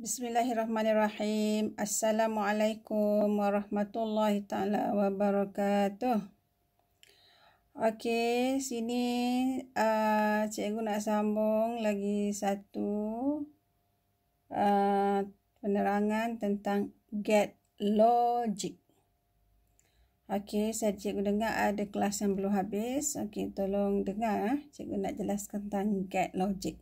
Bismillahirrahmanirrahim. Assalamualaikum warahmatullahi taala wabarakatuh. Okey, sini a uh, cikgu nak sambung lagi satu uh, penerangan tentang get logic. Okey, saya cikgu dengar ada kelas yang belum habis. Okey, tolong dengar eh. cikgu nak jelaskan tentang get logic.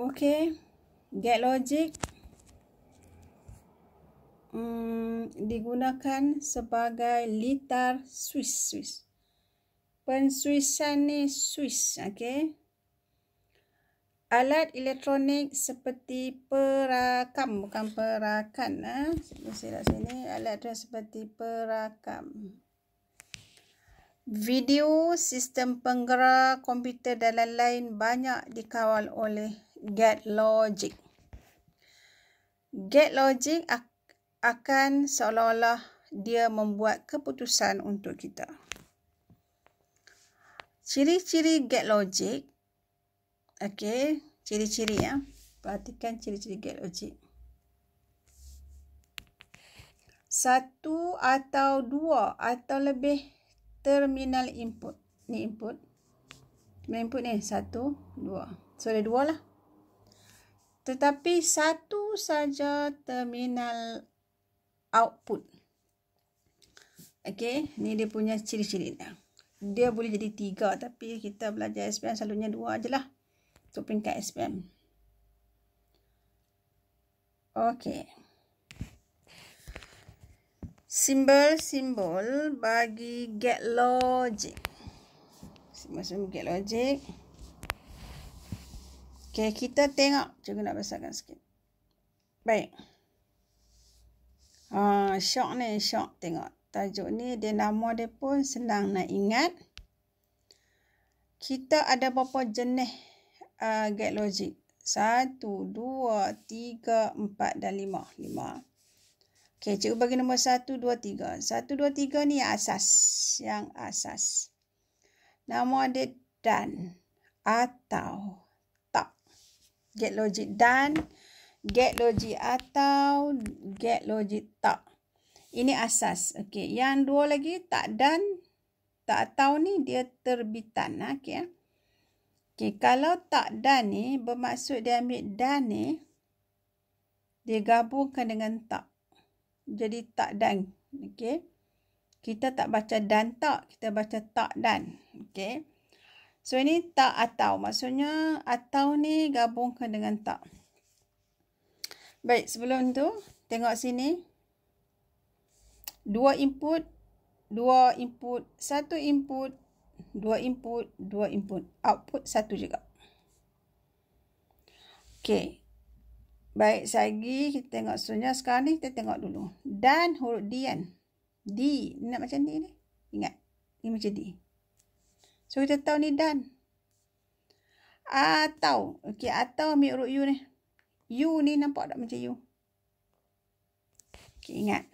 Okay, get logic hmm, digunakan sebagai litar Swiss Swiss. Pensuisan ni Swiss, okay. Alat elektronik seperti perakam, bukan perakan. Eh. Ha? Silap sini, alat tu seperti perakam. Video, sistem penggerak, komputer dan lain-lain banyak dikawal oleh get logic. Get logic akan seolah-olah dia membuat keputusan untuk kita. Ciri-ciri get logic. Okey, ciri-ciri ya. Perhatikan ciri-ciri get logic. Satu atau dua atau lebih terminal input. Ni input. Terminal input ni satu, dua. So ada dua lah tetapi satu saja terminal output. Okey, ni dia punya ciri-ciri dia. Dia boleh jadi tiga tapi kita belajar SPM selalunya dua je lah. Untuk peringkat SPM. Okey. Simbol-simbol bagi get logic. Simbol-simbol get logic. Simbol-simbol get logic. Okay, kita tengok. Cikgu nak besarkan sikit. Baik. Uh, syok ni, syok tengok. Tajuk ni, dia nama dia pun senang nak ingat. Kita ada berapa jenis uh, gate logic? Satu, dua, tiga, empat dan lima. Lima. Okay, cikgu bagi nombor satu, dua, tiga. Satu, dua, tiga ni asas. Yang asas. Nama dia dan atau get logic dan get logic atau get logic tak. Ini asas. Okey, yang dua lagi tak dan tak tahu ni dia terbitan. Ha, okey. Eh. Okey, kalau tak dan ni bermaksud dia ambil dan ni dia gabungkan dengan tak. Jadi tak dan. Okey. Kita tak baca dan tak, kita baca tak dan. Okey. So ini tak atau. Maksudnya atau ni gabungkan dengan tak. Baik, sebelum tu tengok sini. Dua input, dua input, satu input, dua input, dua input. Output satu juga. Okey. Baik, lagi kita tengok sebenarnya sekarang ni kita tengok dulu. Dan huruf D kan. D. Ni nak macam ni ni. Ingat. Ini macam D. So kita tahu ni dan Atau. Okay. Atau ambil urut U ni. U ni nampak tak macam U. Okay. Ingat.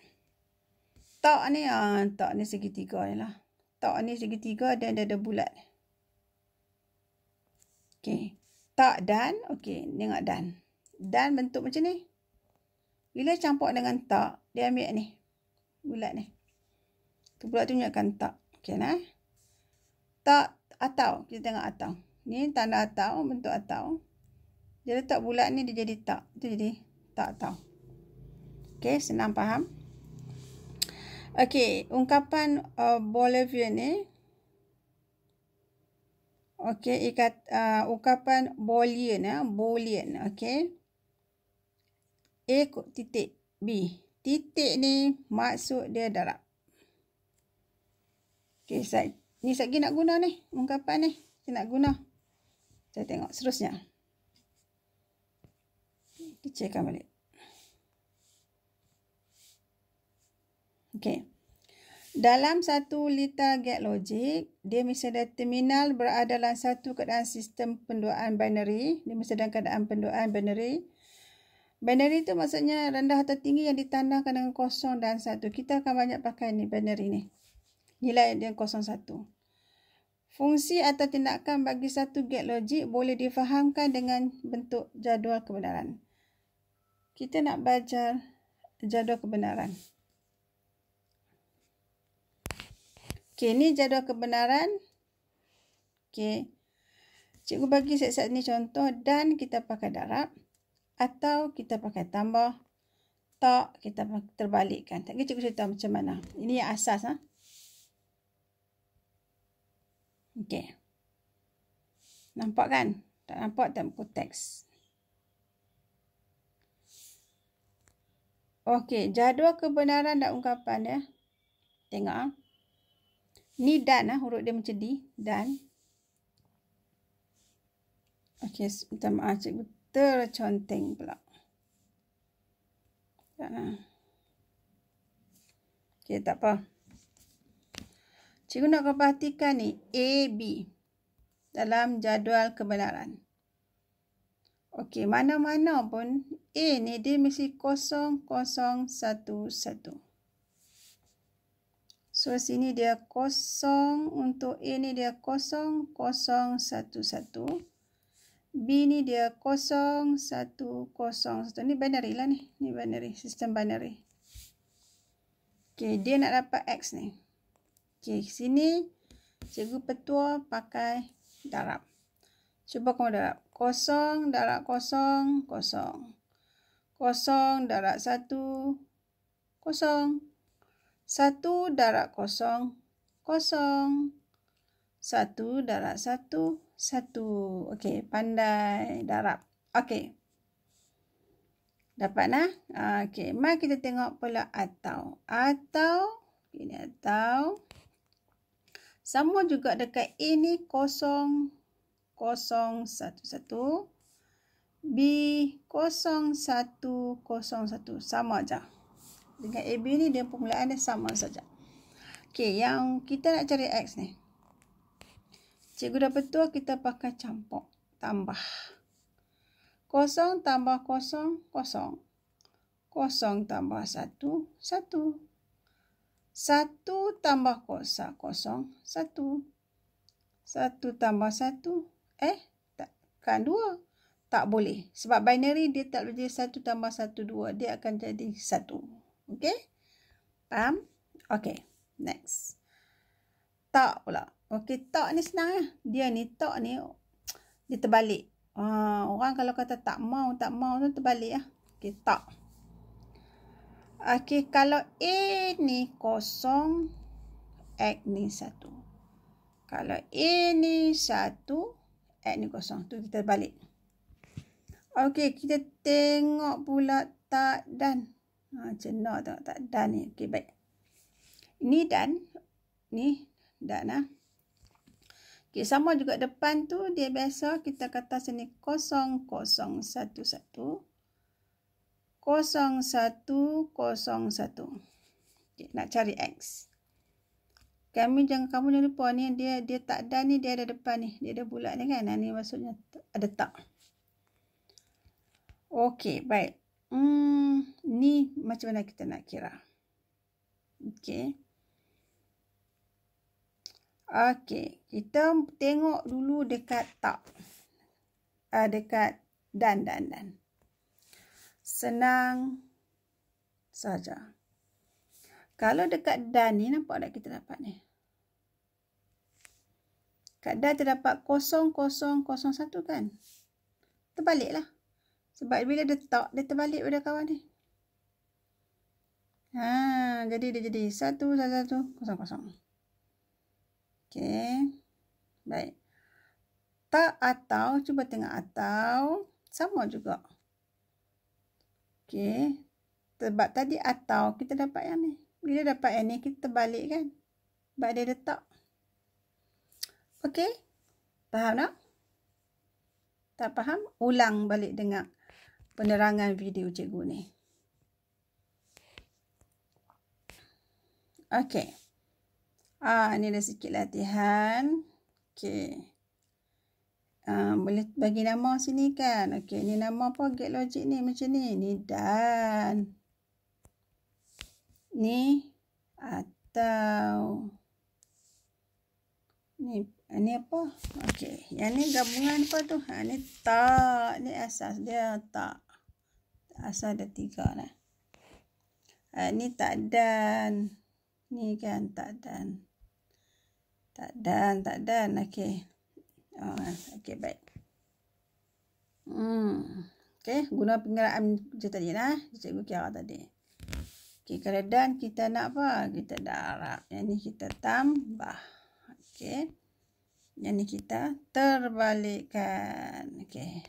Tak ni. Uh, ah, tak ni segitiga ni lah. Tak ni segitiga dan dia ada bulat. Okay. Tak dan. Okay. Tengok dan. Dan bentuk macam ni. Bila campur dengan tak Dia ambil ni. Bulat ni. Tu bulat tu menyiapkan tok. Okay. Nah letak atau. Kita tengok atau. Ni tanda atau, bentuk atau. Dia letak bulat ni, dia jadi tak. Itu jadi tak atau. Okey, senang faham? Okey, ungkapan uh, Bolivian ni. Okey, ikat uh, ungkapan Bolian ya. Bolian, okey. A kot titik B. Titik ni maksud dia darab. Okey, saya Ni satgi nak guna ni. Ungkapan ni. Saya nak guna. Kita tengok seterusnya. Kecilkan balik. Okay. Dalam satu liter gate logic, dia mesti ada terminal berada dalam satu keadaan sistem penduaan binary. Dia mesti dalam keadaan penduaan binary. Binary itu maksudnya rendah atau tinggi yang ditandakan dengan kosong dan satu. Kita akan banyak pakai ni binary ni. Nilai dia kosong satu. Fungsi atau tindakan bagi satu gate logik boleh difahamkan dengan bentuk jadual kebenaran. Kita nak belajar jadual kebenaran. Okey, ni jadual kebenaran. Okey. Cikgu bagi set-set ni contoh dan kita pakai darab atau kita pakai tambah tak kita terbalikkan. Tak cikgu cerita macam mana. Ini yang asas. Ha? Okey. Nampak kan? Tak nampak tak buku teks. Okey, jadual kebenaran dan ungkapan ya. Tengok ah. Ni dan ah huruf dia macam di dan. Okey, minta maaf cikgu terconteng pula. Tak nak. Ah. Okey, tak apa. Cikgu nak perhatikan ni A, B dalam jadual kebenaran. Okey, mana-mana pun A ni dia mesti kosong, kosong, satu, satu. So, sini dia kosong. Untuk A ni dia kosong, kosong, satu, satu. B ni dia kosong, satu, kosong, satu. Ni binary lah ni. Ni binary, sistem binary. Okey, dia nak dapat X ni. Okey, sini cikgu petua pakai darab. Cuba kau darab. Kosong, darab kosong, kosong. Kosong, darab satu, kosong. Satu, darab kosong, kosong. Satu, darab satu, satu. Okey, pandai darab. Okey. Dapat lah. Okey, mari kita tengok pula atau. Atau, ini atau. Sama juga dekat A ni kosong satu satu B, kosong satu kosong satu Sama saja Dengan AB ni dia permulaan dia sama saja. Okey, yang kita nak cari X ni. Cikgu dah betul kita pakai campur. Tambah. kosong tambah kosong kosong kosong tambah satu satu. Satu tambah kosong, kosong. Satu. Satu tambah satu. Eh, tak, kan dua. Tak boleh. Sebab binary dia tak boleh jadi satu tambah satu dua. Dia akan jadi satu. okey Faham? okey Next. Tak pula. okey tak ni senang lah. Dia ni, tak ni, dia terbalik. Uh, orang kalau kata tak mau, tak mau tu terbalik lah. Okay, Tak. Okey, kalau A ni kosong, X ni satu. Kalau A ni satu, X ni kosong. Tu kita balik. Okey, kita tengok pula tak dan. Macam nak tengok tak dan ni. Okey, baik. Ni dan. Ni dan lah. Okey, sama juga depan tu. Dia biasa kita kata sini kosong, kosong, satu, satu. Okey. 0101. Nak cari X. Kami jangan kamu jangan lupa ni dia dia tak ada ni dia ada depan ni. Dia ada bulat ni kan. Ni maksudnya ada tak. Okey, baik. Hmm, ni macam mana kita nak kira? Okey. Okey, kita tengok dulu dekat tak. Uh, dekat dan dan dan senang saja. Kalau dekat dan ni nampak tak kita dapat ni? Kat dan terdapat 0001 kan? Terbaliklah. Sebab bila dia tak, dia terbalik pada kawan ni. Ha, jadi dia jadi 1100. Okey. Baik. Tak atau cuba tengok atau sama juga. Okey. Sebab tadi atau kita dapat yang ni. Bila dapat yang ni, kita terbalik kan. Sebab dia letak. Okey. Faham tak? Tak faham? Ulang balik dengar penerangan video cikgu ni. Okey. Ah, ini dah sikit latihan. Okey. Ah, boleh bagi nama sini kan. Okey, ni nama apa gate logic ni macam ni. Ni dan. Ni atau. Ni ini ah, apa? Okey, yang ni gabungan apa tu? Ha, ni tak. Ni asas dia tak. Asas ada tiga lah. Ha, ni tak dan. Ni kan tak dan. Tak dan, tak dan. Okey. Oh, okay, baik. Hmm. Okay, guna penggeraan macam tadi lah. Cikgu kira tadi. Okay, dan kita nak apa? Kita darab. Yang ni kita tambah. Okay. Yang ni kita terbalikkan. Okay.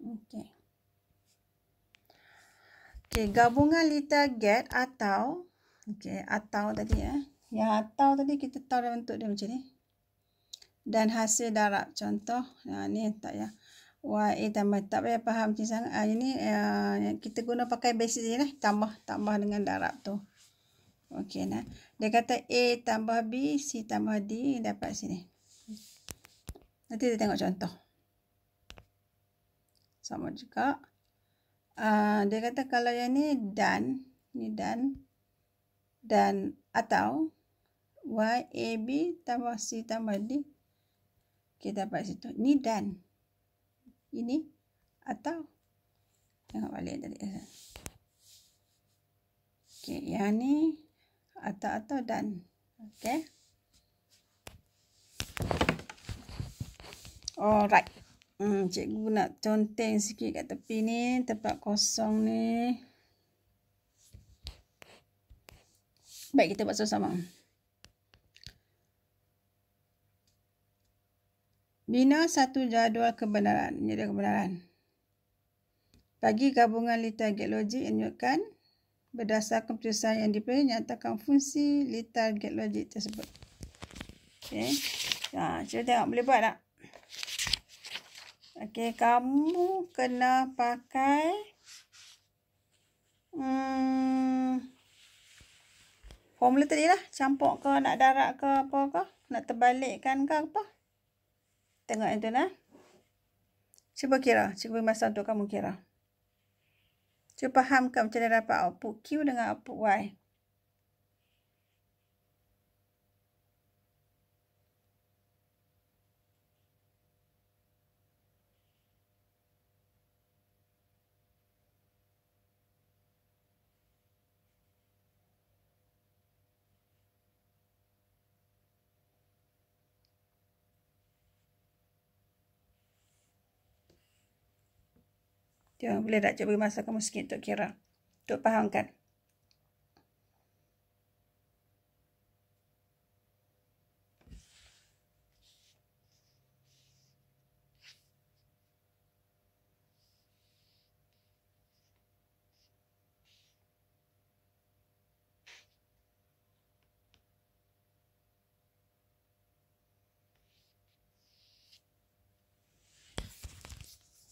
Okay. Okay, gabungan liter get atau. Okay, atau tadi eh. Yang atau tadi kita tahu dalam bentuk dia macam ni. Dan hasil darab. Contoh. Ya, ni tak ya. YA tambah. Tak payah faham macam sangat. Ha, ini ya, kita guna pakai basis ni lah. Tambah. Tambah dengan darab tu. Okey nah. Dia kata A tambah B. C tambah D. Dapat sini. Nanti kita tengok contoh. Sama juga. Uh, dia kata kalau yang ni dan. Ni dan. Dan Atau. Y, A, B tambah C tambah D. Okey, dapat situ. Ni dan. Ini atau. Tengok balik tadi. Okey, yang ni atau-atau dan. Okey. Alright. Hmm, cikgu nak conteng sikit kat tepi ni. Tempat kosong ni. Baik, kita buat sama-sama. Bina satu jadual kebenaran. Ini dia kebenaran. Bagi gabungan litar logik yang menunjukkan berdasarkan keputusan yang diperlukan nyatakan fungsi litar logik tersebut. Okey. Ha, cuba tengok boleh buat tak? Okey, kamu kena pakai hmm, formula tadi lah. Campur ke, nak darat ke, apa ke, nak terbalikkan ke, apa. Tengok yang tu nah. Cuba kira. Cuba masa untuk kamu kira. Cuba fahamkan macam mana dapat output Q dengan output Y. Jom, hmm. boleh tak cuba masa kamu sikit untuk kira. Untuk fahamkan.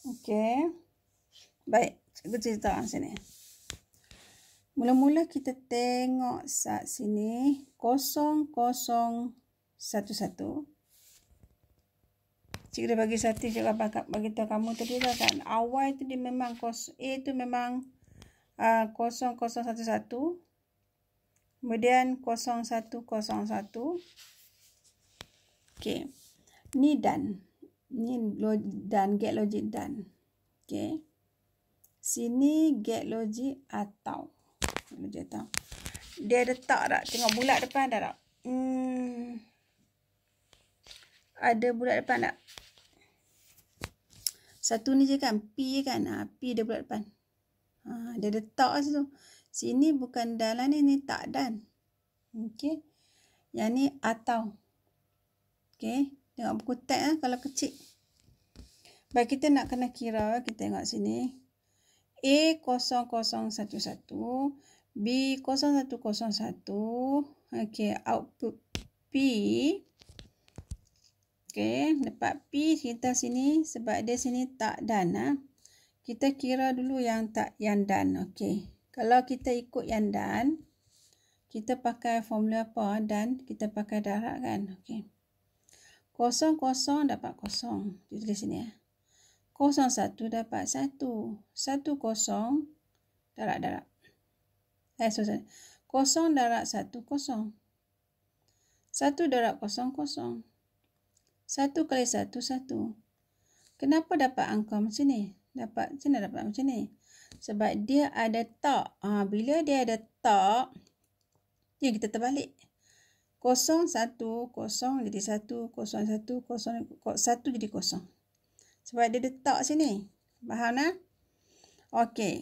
Okay. Baik, cikgu cerita kat sini. Mula-mula kita tengok sat sini 0011. Cikgu dah bagi satu cikgu bakat bagi tahu kamu tadi lah kan. Awal tu dia memang kos A tu memang uh, ah, satu. Kemudian kosong kosong satu satu. Okay, Ni dan. Ni logik dan get logik dan. okay. Sini get logic atau. Dia tahu. Dia ada tak tak? Tengok bulat depan ada tak? Hmm. Ada bulat depan tak? Satu ni je kan? P je kan? Ha, P dia bulat depan. Ha, dia ada tak tu Sini bukan dalam ni, ni tak dan. Okay. Yang ni atau. Okay. Tengok buku tag lah kalau kecil. Baik kita nak kena kira. Kita tengok sini. A0011 B0101 okey output P okey dapat P kita sini sebab dia sini tak dan ah. ha. kita kira dulu yang tak yang dan okey kalau kita ikut yang dan kita pakai formula apa dan kita pakai darab kan okey kosong dapat kosong, dia tulis sini ya ha kosong satu dapat satu. Satu kosong darab-darab. Eh, susah. Kosong darab satu kosong. Satu darab kosong kosong. Satu kali satu satu. Kenapa dapat angka macam ni? Dapat macam mana dapat macam ni? Sebab dia ada tak. Ha, bila dia ada tak, dia kita terbalik. Kosong satu, kosong jadi satu, kosong satu, kosong satu jadi kosong. Sebab dia detak sini. Faham tak? Eh? Okey.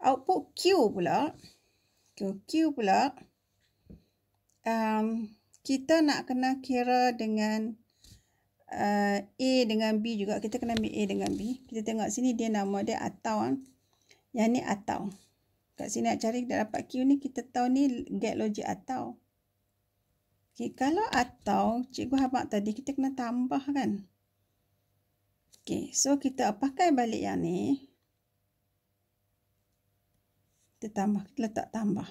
Output Q pula. Q, Q pula. Um, kita nak kena kira dengan uh, A dengan B juga. Kita kena ambil A dengan B. Kita tengok sini dia nama dia atau. Kan? Yang ni atau. Kat sini nak cari dah dapat Q ni. Kita tahu ni get logic atau. Okay, kalau atau, cikgu habak tadi kita kena tambah kan. Okey, so kita pakai balik yang ni. Kita tambah, kita letak tambah.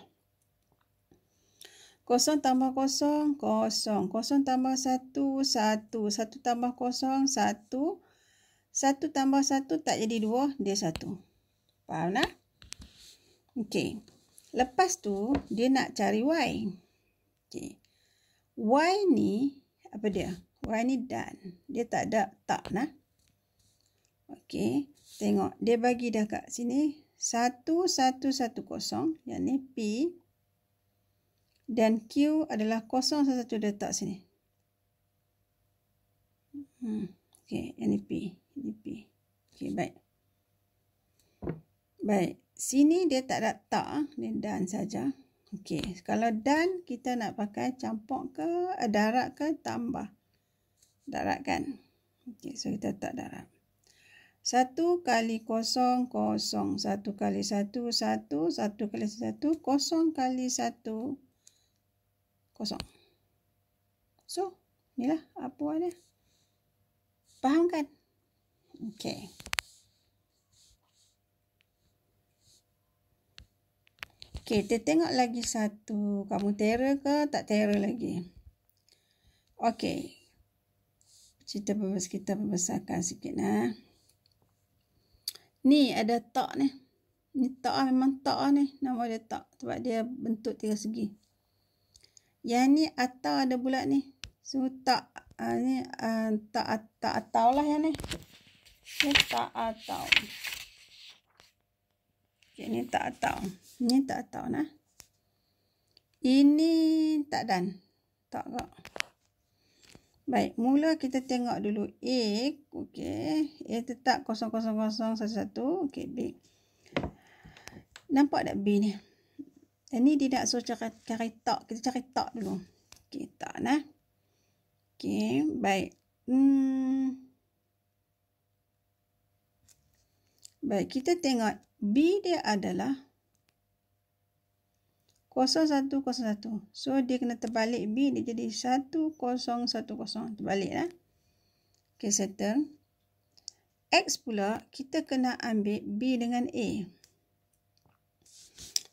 Kosong tambah kosong, kosong. Kosong tambah satu, satu. Satu tambah kosong, satu. Satu tambah satu, tak jadi dua, dia satu. Faham tak? Okey. Lepas tu, dia nak cari Y. Okey. Y ni, apa dia? Y ni done. Dia tak ada tak, nak. Okey, tengok dia bagi dah kat sini 1110 yang ni P dan Q adalah 011 dia letak sini. Hmm, okey, yang ni P, ini P. Okey, baik. Baik, sini dia tak ada tak, dia dan saja. Okey, kalau dan kita nak pakai campur ke darat ke tambah. Darat kan. Okey, so kita tak darat. Satu kali kosong, kosong. Satu kali satu, satu. Satu kali satu, kosong kali satu, kosong. So, inilah apa ada. Faham kan? Okay. Okay, kita tengok lagi satu. Kamu terror ke tak terror lagi? Okay. Cerita kita bebasakan sikit lah. Ni ada tak ni. Ni tak lah memang tak lah ni. Nama dia tak. Sebab dia bentuk tiga segi. Yang ni atau ada bulat ni. So tak. Uh, ah, ni uh, ah, tak, tak atau lah yang ni. Ni tak atau. Okay, ni tak atau. Ni tak atau nah. Ini tak dan. Tak tak. Baik, mula kita tengok dulu A. Okey. A tetap 0, 0, 0, 1, 1. Okey, B. Nampak tak B ni? Dan eh, Ini dia nak suruh cari, cari tak. Kita cari tak dulu. Okey, tak nah. Okey, baik. Hmm. Baik, kita tengok B dia adalah 0101. So dia kena terbalik B dia jadi 1010. Terbaliklah. Okey settle. X pula kita kena ambil B dengan A.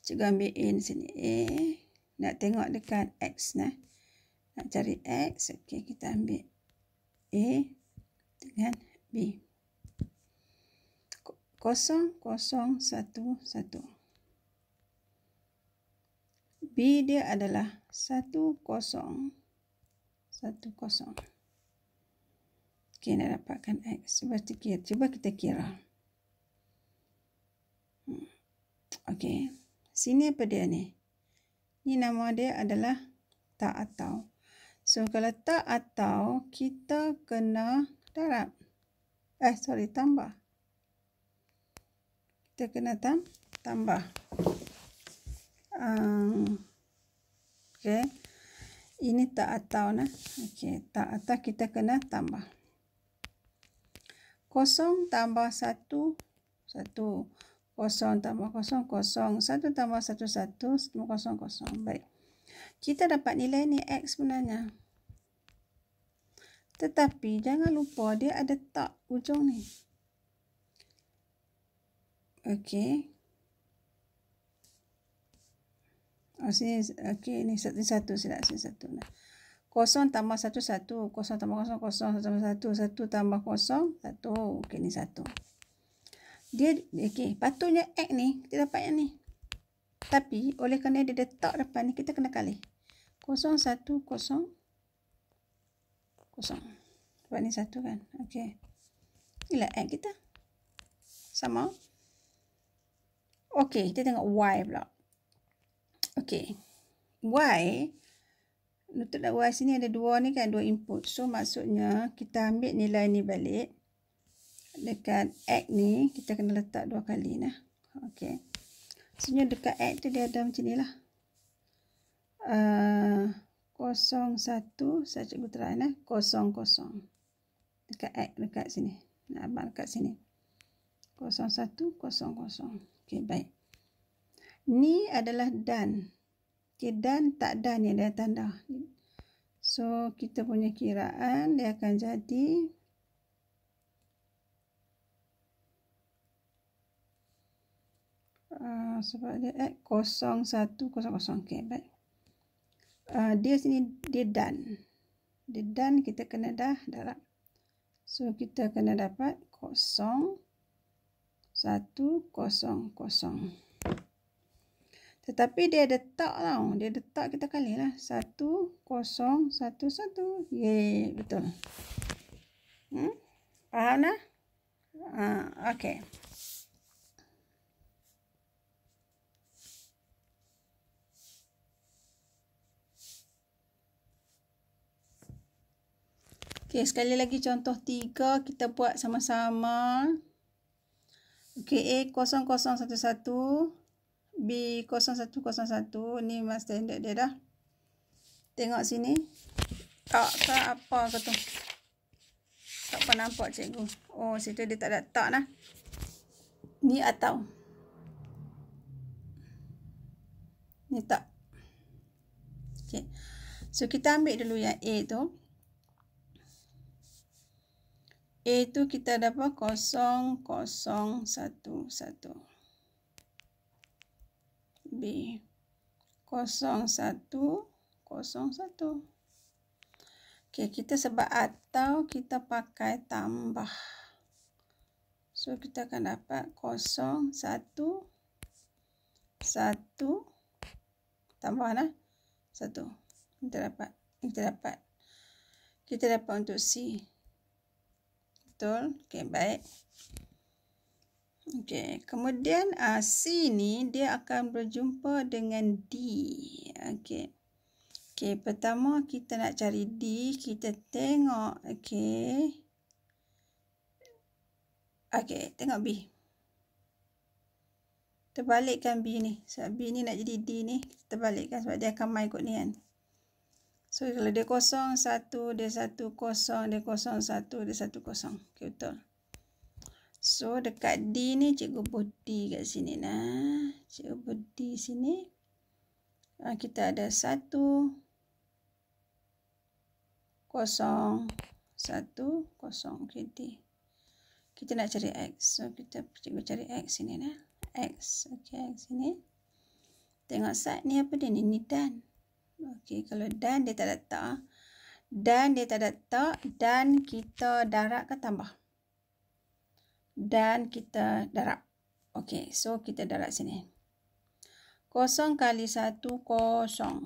Cuba ambil A di sini. A. Nak tengok dekat X lah. Nak cari X. okay kita ambil A dengan B. 0011. B dia adalah 1, 0. 1, 0. Okey, dapatkan X. Cuba kira. Cuba kita kira. Hmm. Okey. Sini apa dia ni? Ni nama dia adalah tak atau. So, kalau tak atau, kita kena darab. Eh, sorry, tambah. Kita kena tambah. Tambah uh, okay. ini tak atau nah. okay. tak atas kita kena tambah kosong tambah satu satu kosong tambah kosong kosong satu tambah satu satu semua kosong kosong baik kita dapat nilai ni x sebenarnya tetapi jangan lupa dia ada tak ujung ni okey Ah, sini, okey, ni satu, ni satu, silap, sini satu. Kosong tambah satu, satu. Kosong tambah kosong, kosong tambah satu. Satu tambah kosong, satu. Okey, ni satu. Dia, okey, patutnya X ni, kita dapat yang ni. Tapi, oleh kerana dia letak depan ni, kita kena kali. Kosong, satu, kosong. Kosong. Lepas ni satu kan, okey. Inilah X kita. Sama. Okey, kita tengok Y pula. Okey, Y. Untuk nak Y sini ada dua ni kan. Dua input. So maksudnya kita ambil nilai ni balik. Dekat X ni kita kena letak dua kali lah. Okay. Maksudnya dekat X tu dia ada macam ni lah. Ah, kosong uh, satu. Saya cikgu terang lah. Kosong kosong. Dekat X dekat sini. Nak abang dekat sini. Kosong satu. Kosong kosong. Okey, baik ni adalah dan, Okay, dan tak done yang dia tanda. So, kita punya kiraan dia akan jadi uh, sebab dia kosong kosong Okay, baik. Uh, dia sini dia dan, Dia dan kita kena dah dalam. So, kita kena dapat kosong kosong satu kosong. Tetapi dia ada tak tau. Dia ada tak kita kali lah. Satu, kosong, satu, satu. Yeay, betul. Hmm? Faham lah? Uh, ah, okay. Okay, sekali lagi contoh tiga kita buat sama-sama. Okay, A kosong kosong satu satu. B0101 ni mas tender dia dah tengok sini tak ke apa ke tu tak pernah nampak cikgu oh situ dia tak ada tak lah ni atau ni tak ok so kita ambil dulu yang A tu A tu kita dapat 0 0 1 1 B. 01 01. Okey, kita sebab atau kita pakai tambah. So kita akan dapat 01 1 tambahlah 1. Kita dapat kita dapat kita dapat untuk C. Betul? Okey, baik. Okey, kemudian uh, C ni dia akan berjumpa dengan D. Okey. Okey, pertama kita nak cari D, kita tengok okey. Okey, tengok B. Terbalikkan B ni. Sebab B ni nak jadi D ni, terbalikkan sebab dia akan mai ikut ni kan. So kalau dia kosong satu, dia satu kosong, dia kosong satu, dia satu kosong. Okey, betul. So dekat D ni cikgu put D kat sini nah. Cikgu put sini. Ah kita ada satu kosong satu kosong kita. Kita nak cari x. So kita cikgu cari x sini nah. X okey x sini. Tengok side ni apa dia ni? Ni dan. Okey kalau dan dia tak ada tak. Dan dia tak ada tak dan kita darab ke tambah dan kita darab. Okey, so kita darab sini. 0 kali 1, kosong.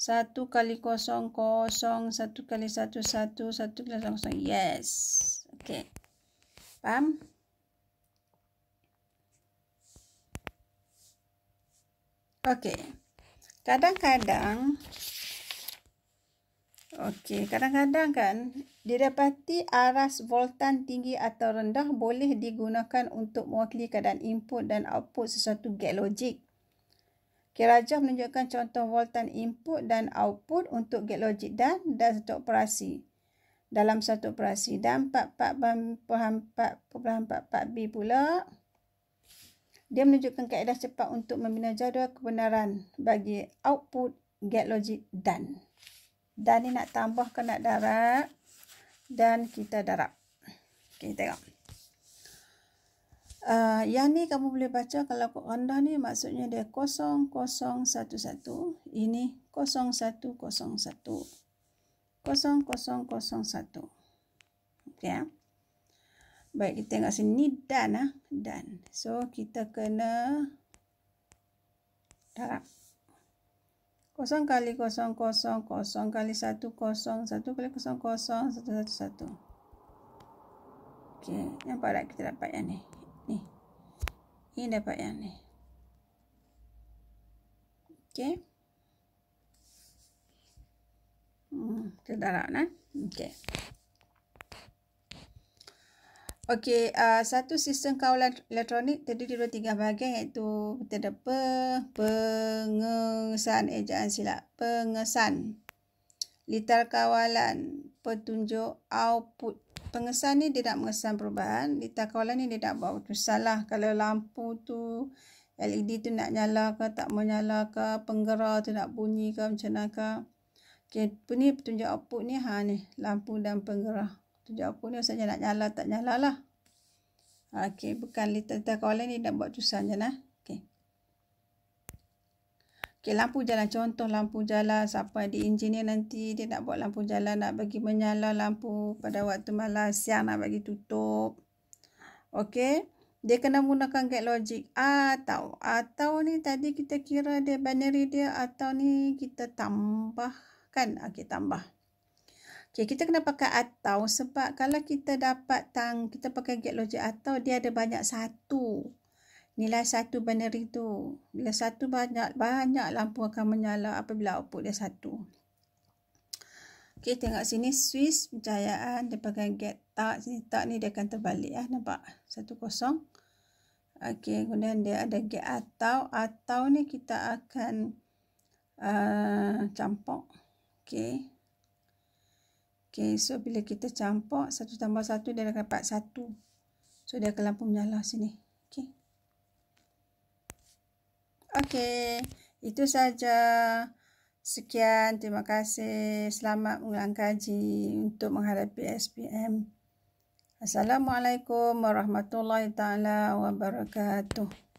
1 kali 0, kosong. 1 kali 1, 1. 1 kali 0, kosong. Yes. Okey. Faham? Okey. Kadang-kadang... Okey, kadang-kadang kan didapati aras voltan tinggi atau rendah boleh digunakan untuk mewakili keadaan input dan output sesuatu gate logik. Kirajah menunjukkan contoh voltan input dan output untuk gate logik dan dan satu operasi. Dalam satu operasi dan 4.44B pula, dia menunjukkan kaedah cepat untuk membina jadual kebenaran bagi output gate logik dan. Dan ni nak tambah kena darab. Dan kita darab. Okay, kita tengok. Uh, yang ni kamu boleh baca kalau kot rendah ni maksudnya dia 0011. Ini 0101. 0001. Okay. Baik, kita tengok sini. Ni done lah. Done. So, kita kena darab kosong kali kosong kosong kosong kali satu kosong satu kali kosong kosong satu satu satu Okey, nampak tak kita dapat yang ni? Ni. Ini dapat yang ni. Okey. Hmm, kita darab, nah? Kan? Okey. Okey, uh, satu sistem kawalan elektronik terdiri daripada tiga bahagian iaitu terdepa, pengesan, ejaan sila, pengesan, litar kawalan, petunjuk, output. Pengesan ni dia nak mengesan perubahan, litar kawalan ni dia nak buat keputusan lah. Kalau lampu tu, LED tu nak nyala ke, tak mau nyala ke, penggerak tu nak bunyi ke, macam mana ke. Okey, ni petunjuk output ni, ha ni, lampu dan penggerak tunjuk aku ni saja nak nyala tak nyala lah ah, ok bukan little color ni nak buat susah je lah ok ok lampu jalan contoh lampu jalan siapa di engineer nanti dia nak buat lampu jalan nak bagi menyala lampu pada waktu malam siang nak bagi tutup ok dia kena gunakan gate logic atau atau ni tadi kita kira dia binary dia atau ni kita tambah kan ok tambah Okey, kita kena pakai atau sebab kalau kita dapat tang kita pakai get logic atau dia ada banyak satu. Nilai satu benar itu Bila satu banyak, banyak lampu akan menyala apabila output dia satu. Okey, tengok sini Swiss berjayaan dia pakai get tak. Sini tak ni dia akan terbalik ya. Nampak? Satu kosong. Okey, kemudian dia ada get atau. Atau ni kita akan uh, campur. Okey. Okay, so bila kita campur, satu tambah satu dia akan dapat 1. So, dia akan lampu menyala sini. Okay. Okay, itu saja. Sekian, terima kasih. Selamat mengulang kaji untuk menghadapi SPM. Assalamualaikum warahmatullahi taala wabarakatuh.